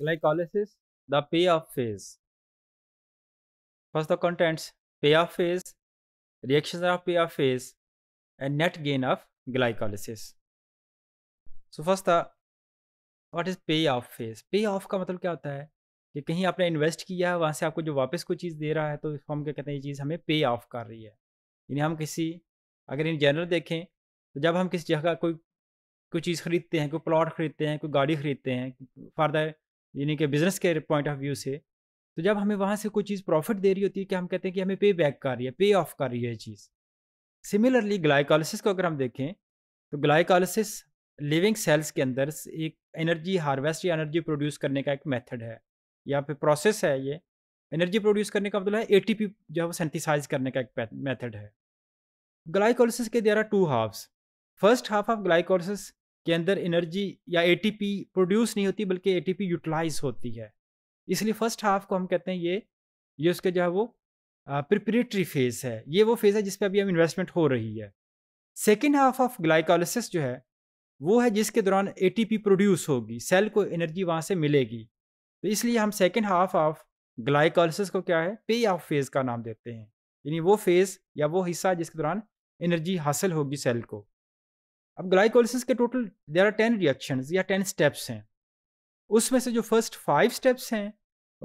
glycolysis the payoff phase first the contents payoff phase reactions of payoff phase and net gain of glycolysis so first the what is payoff phase payoff का मतलब क्या होता है कि कहीं आपने invest किया है वहाँ से आपको जो वापस कोई चीज़ दे रहा है तो हम क्या कहते हैं ये चीज़ हमें पे ऑफ कर रही है यानी हम किसी अगर इन जनरल देखें तो जब हम किसी जगह कोई कोई चीज़ खरीदते हैं कोई प्लॉट खरीदते हैं कोई गाड़ी खरीदते हैं फॉर द यानी कि बिजनेस के पॉइंट ऑफ व्यू से तो जब हमें वहाँ से कोई चीज़ प्रॉफिट दे रही होती है कि हम कहते हैं कि हमें पे बैक कर रही है पे ऑफ कर रही है ये चीज़ सिमिलरली ग्लाइकोलिसिस को अगर हम देखें तो ग्लाइकोलिसिस लिविंग सेल्स के अंदर एक एनर्जी हार्वेस्ट या एनर्जी प्रोड्यूस करने का एक मेथड है या फिर प्रोसेस है ये एनर्जी प्रोड्यूस करने का मतलब है एटीपी जो है वो सेंथिसाइज करने का एक मेथड है ग्लाइकोलिसिस के द्वारा two halves first half of glycolysis के अंदर एनर्जी या एटीपी प्रोड्यूस नहीं होती बल्कि एटीपी यूटिलाइज होती है इसलिए फर्स्ट हाफ को हम कहते हैं ये ये उसका जो है वो प्रिपरेटरी फेज़ है ये वो फेज़ है जिस पर अभी हम इन्वेस्टमेंट हो रही है सेकेंड हाफ ऑफ ग्लाइकोलिसिस जो है वो है जिसके दौरान ए प्रोड्यूस होगी सेल को एनर्जी वहाँ से मिलेगी तो इसलिए हम सेकेंड हाफ ऑफ ग्लाइकोलिसिस को क्या है पे ऑफ फेज़ का नाम देते हैं यानी वो फेज़ या वो हिस्सा जिसके दौरान एनर्जी हासिल होगी सेल को अब ग्लाइकोलिसिस के total there are ten reaction या टेन स्टेप्स हैं उसमें से जो फर्स्ट फाइव स्टेप्स हैं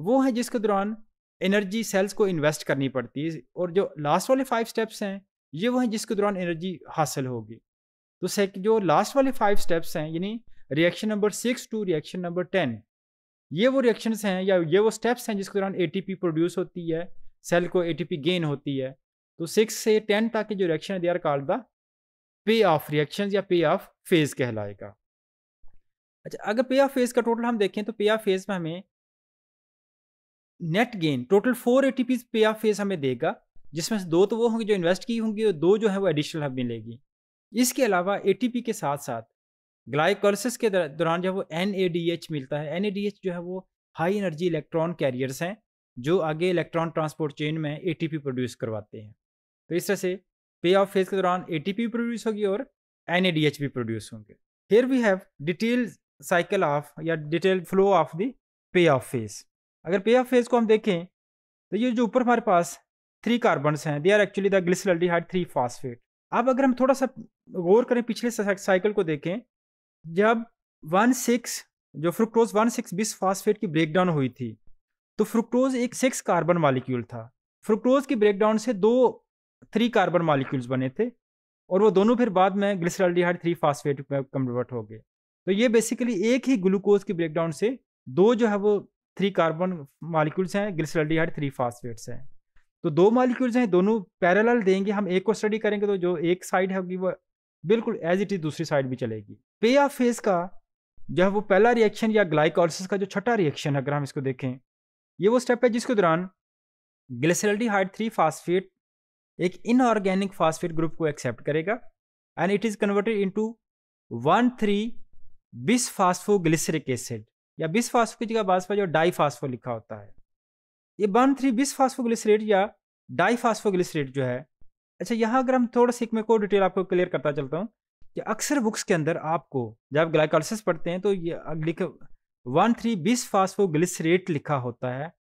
वो हैं जिसके दौरान एनर्जी सेल्स को इन्वेस्ट करनी पड़ती है और जो लास्ट वाले फाइव स्टेप्स हैं ये वो हैं जिसके दौरान एनर्जी हासिल होगी तो सेक जो लास्ट वाले फाइव स्टेप्स हैं यानी reaction number six to reaction number ten ये वो रिएक्शंस हैं या ये वो स्टेप्स हैं जिसके दौरान एटीपी प्रोड्यूस होती है सेल को एटीपी गेन होती है तो सिक्स से टेन तक के जो रिएक्शन है they are called the pay off reaction या पे ऑफ फेज कहलाएगा अच्छा अगर पे ऑफ फेज का टोटल हम देखें तो पे ऑफ फेज में हमें net gain total four ATP pay off phase हमें देगा जिसमें से दो तो वो होंगे जो इन्वेस्ट की होंगी और दो जो है वो एडिशनल हमें मिलेगी इसके अलावा ए के साथ साथ ग्लाइकोलिसिस के दौरान जो है वो एन मिलता है एन जो है वो हाई एनर्जी इलेक्ट्रॉन कैरियर्स हैं जो आगे इलेक्ट्रॉन ट्रांसपोर्ट चेन में ए प्रोड्यूस करवाते हैं तो इस तरह से पे ऑफ फेज के दौरान ए टी पी प्रोड्यूस होगी और एन ए डी एच भी प्रोड्यूस होंगे here we have detail cycle of या detail flow of the pay off phase अगर पे ऑफ फेज को हम देखें तो ये जो ऊपर हमारे पास थ्री कार्बन हैं they are actually the glyceraldehyde three phosphate अब अगर हम थोड़ा सा गौर करें पिछले साइकिल को देखें जब वन सिक्स जो fructose one six bis phosphate की ब्रेकडाउन हुई थी तो फ्रुक्टोज एक सिक्स कार्बन मालिक्यूल था फ्रुक्टोज की ब्रेकडाउन से दो थ्री कार्बन मॉलिक्यूल्स बने थे और वो दोनों फिर बाद में ग्लिसराल्डिहाइड थ्री फास्फेट में कन्वर्ट हो गए तो ये बेसिकली एक ही ग्लूकोज की ब्रेकडाउन से दो जो है वो थ्री कार्बन मालिक्यूल्स हैं ग्लिसराल्डिहाइड थ्री फास्फेट्स हैं तो दो मालिक्यूल्स हैं दोनों पैरल देंगे हम एक को स्टडी करेंगे तो जो एक साइड होगी वो बिल्कुल एज इट इज दूसरी साइड भी चलेगी पे ऑफ फेज का जो है वो पहला रिएक्शन या ग्लाइकोलिसिस का जो छठा रिएक्शन है अगर हम इसको देखें ये वो स्टेप है जिसके दौरान ग्लिसराल्डिहाइड थ्री फास्फेट एक इनऑर्गेनिक फास्फेट ग्रुप को एक्सेप्ट करेगा and it is converted into one three bis phosphoglyceric acid या बिस फास्फो की जगह बासपा जो डाई फास्फो लिखा होता है ये वन थ्री बिस फास्फोग्लिसरेट या डाई फास्फोग्लिसरेट जो है अच्छा यहाँ अगर हम थोड़ा सा एक को डिटेल आपको क्लियर करता चलता हूँ कि अक्सर बुक्स के अंदर आपको जब आप ग्लाइकोलिसिस पढ़ते हैं तो ये लिख वन थ्री बिस फास्फोग्लिसरेट लिखा होता है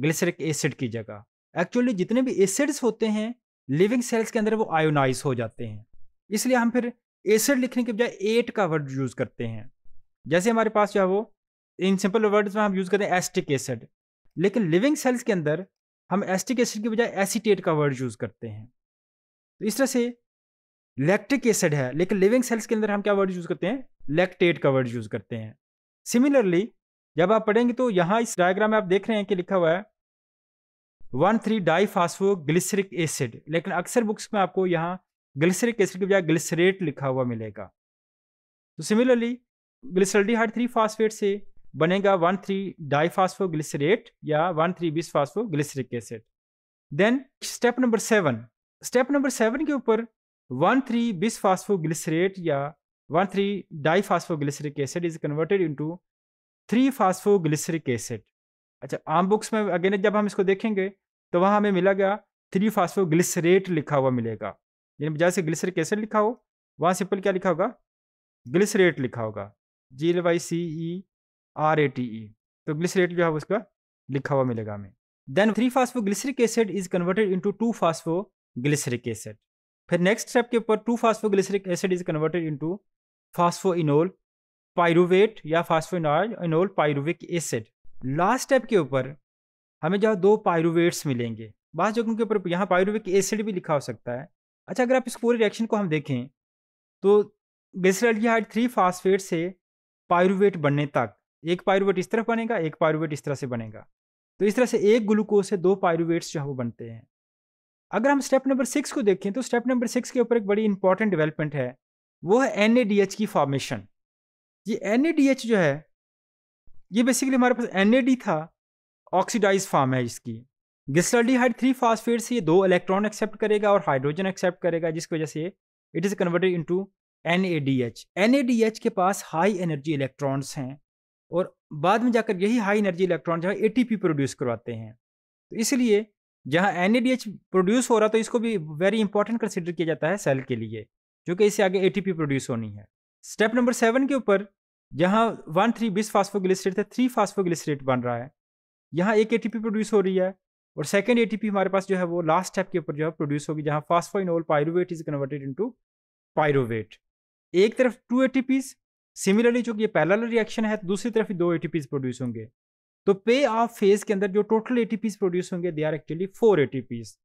ग्लिसरिक एसिड की जगह एक्चुअली जितने भी एसिड्स होते हैं लिविंग सेल्स के अंदर वो आयोनाइज हो जाते हैं इसलिए हम फिर एसिड लिखने के बजाय एट का वर्ड यूज़ करते हैं जैसे हमारे पास जो है वो इन सिंपल वर्ड्स में हम यूज़ करते हैं एस्टिक एसिड लेकिन लिविंग सेल्स के अंदर हम एस्टिक एसिड के बजाय एसीटेट का वर्ड यूज़ करते हैं तो इस तरह से लैक्टिक एसिड है लेकिन लिविंग सेल्स के अंदर हम क्या वर्ड यूज़ करते हैं लैक्टेट का वर्ड यूज़ करते हैं सिमिलरली जब आप पढ़ेंगे तो यहाँ इस डायग्राम में आप देख रहे हैं कि लिखा हुआ है one three di diphosphoglyceric acid लेकिन अक्सर बुक्स में आपको यहाँ ग्लिसरिक एसिड के बजाय ग्लिसरेट लिखा हुआ मिलेगा तो सिमिलरली ग्लिसरल्डिहाइड थ्री फास्फेट से बनेगा वन थ्री डाई डाईफास्फोग्लिसरेट या one three bis phosphoglyceric acid then step number seven step number seven के ऊपर वन थ्री बिस फास्फोग्लिसरेट या one three di diphosphoglyceric acid is converted into three phosphoglyceric acid अच्छा आम books में again जब हम इसको देखेंगे तो वहाँ हमें मिला गया थ्री फास्फो ग्लिसरेट लिखा हुआ मिलेगा यानी जैसे से ग्लिसर कैसे लिखा हो वहाँ सिंपल क्या लिखा होगा ग्लिसरेट लिखा होगा G L Y C E R A T E तो ग्लिसरेट जो है उसका लिखा हुआ मिलेगा हमें then three glyceric acid is converted into two phospho glyceric acid फिर नेक्स्ट स्टेप के ऊपर two glyceric acid is converted into enol pyruvate या enol pyruvic acid last step के ऊपर हमें जो दो पायरुवेट्स मिलेंगे बाद जगहों के ऊपर यहाँ पायरुविक एसिड भी लिखा हो सकता है अच्छा अगर आप इस पूरे रिएक्शन को हम देखें तो बेसरल्डिहाइड थ्री फास्फेट से पायरुवेट बनने तक एक पायरुवेट इस तरफ बनेगा एक पायरुवेट इस तरह से बनेगा तो इस तरह से एक ग्लूकोज से दो पायरुवेट्स जो है वो बनते हैं अगर हम स्टेप नंबर सिक्स को देखें तो स्टेप नंबर सिक्स के ऊपर एक बड़ी इंपॉर्टेंट डेवलपमेंट है वो है एन की फॉर्मेशन ये एन जो है ये बेसिकली हमारे पास एन था ऑक्सीडाइज फॉर्म है इसकी हाइड थ्री फास्फेट से ये दो इलेक्ट्रॉन एक्सेप्ट करेगा और हाइड्रोजन एक्सेप्ट करेगा जिसकी वजह से it is converted into NADH NADH के पास हाई एनर्जी इलेक्ट्रॉन्स हैं और बाद में जाकर यही हाई एनर्जी इलेक्ट्रॉन जो है ए प्रोड्यूस करवाते हैं तो इसलिए जहाँ एन प्रोड्यूस हो रहा तो इसको भी वेरी इंपॉर्टेंट कंसिडर किया जाता है सेल के लिए जो कि इसे आगे ए प्रोड्यूस होनी है स्टेप नंबर सेवन के ऊपर यहाँ वन थ्री बीस फास्फोग्लिसरेट था थ्री फास्फोग्लिसरेट बन रहा है यहाँ एक एटीपी प्रोड्यूस हो रही है और सेकेंड एटीपी हमारे पास जो है वो लास्ट स्टेप के ऊपर जो है प्रोड्यूस होगी जहाँ phosphoenol pyruvate is converted to pyruvate एक तरफ टू एटीपीज सिमिलरली जो कि ये पैरल रिएक्शन है तो दूसरी तरफ दो एटीपीज प्रोड्यूस होंगे तो पे ऑफ फेज के अंदर जो टोटल एटीपीज प्रोड्यूस होंगे they are actually four ATPs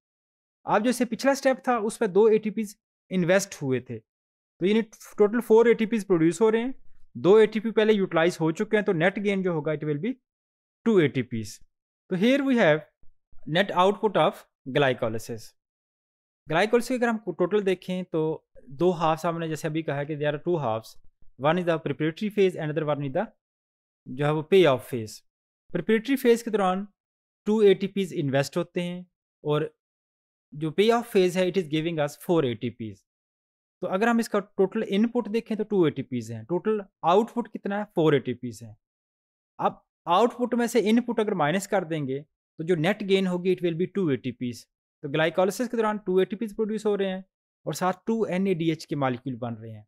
आप जैसे पिछला स्टेप था उस पर दो एटीपीज इन्वेस्ट हुए थे तो यानी टोटल फोर एटीपीज प्रोड्यूस हो रहे हैं दो ए पहले यूटिलाइज हो चुके हैं तो नेट गेन जो होगा it will be two A तो here we have net output of glycolysis glycolysis अगर हम टोटल देखें तो दो हाफ्स हमने जैसे अभी कहा कि they are two halves one is the preparatory phase and other one is the जो है वो पे ऑफ फेज प्रिपरेटरी फेज के दौरान टू ए इन्वेस्ट होते हैं और जो पे ऑफ फेज है it is giving us four A तो अगर हम इसका टोटल इनपुट देखें तो टू एटीपीज हैं टोटल आउटपुट कितना है फोर एटीपीज हैं अब आउटपुट में से इनपुट अगर माइनस कर देंगे तो जो नेट गेन होगी it will be two ATPs तो ग्लाइकोलिसिस के दौरान टू एटीपीज प्रोड्यूस हो रहे हैं और साथ टू एन के मालिक्यूल बन रहे हैं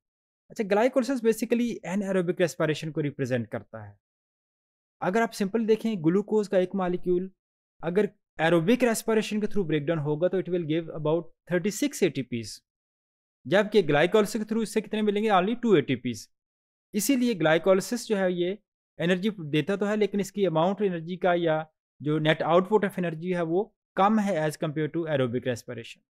अच्छा glycolysis basically anaerobic respiration को रिप्रेजेंट करता है अगर आप सिंपल देखें ग्लूकोज का एक मालिक्यूल अगर एरोबिक रेस्पायरेशन के थ्रू ब्रेकडाउन होगा तो it will give about thirty six ATPs जबकि ग्लाइकोलिसिस के थ्रू इससे कितने मिलेंगे ऑनली टू एटीपीस इसीलिए ग्लाइकोलिसिस जो है ये एनर्जी देता तो है लेकिन इसकी अमाउंट एनर्जी का या जो नेट आउटपुट ऑफ एनर्जी है वो कम है as compared to aerobic respiration